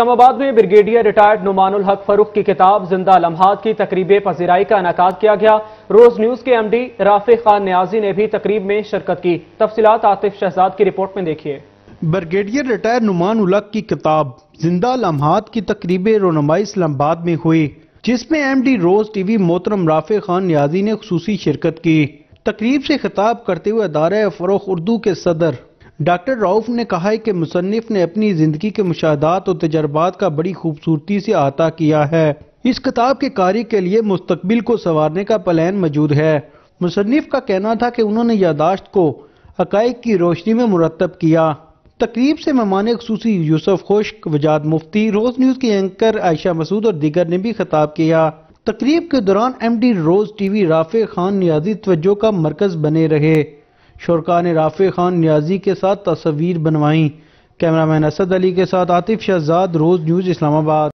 इस्लामाबाद में brigadier retired नुमानुल हक फरूख की किताब जिंदा लम्हात की तकरीब पजीराई का इनका किया गया रोज न्यूज के एमडी राफे खान न्याजी ने भी तकरीब में शिरकत की तफसीत आतिफ शहजाद की रिपोर्ट में देखिए ब्रिगेडियर रिटायर नुमानुल हक की किताब जिंदा लम्हात की तकरीब रोनमाई इस्लामाबाद में हुई जिसमें M D Roze T V मोहतरम राफे खान न्याजी ने खसूसी शिरकत की तकरीब से खिताब करते हुए अदारा फरोख उर्दू के सदर डॉक्टर राउफ ने कहा है कि मुसनफ़ ने अपनी ज़िंदगी के मुशाहदात और तजर्बात का बड़ी खूबसूरती से आता किया है इस किताब के कार्य के लिए मुस्तबिल को संवारने का प्लान मौजूद है मुसनफ़ का कहना था कि उन्होंने यादाश्त को हकैक की रोशनी में मुरतब किया तकरीब से मेहमान खसूसी यूसुफ खुश्क वजाद मुफ्ती रोज़ न्यूज़ के एंकर आयशा मसूद और दीगर ने भी खिताब किया तकरीब के दौरान M D Roze T V Rafay Khan Niazi तवज्जो का मरकज़ बने रहे शुरा ने राफ़े खान न्याजी के साथ तस्वीर बनवाई कैमरामैन असद अली के साथ आतिफ शहजाद रोज़ न्यूज़ इस्लामाबाद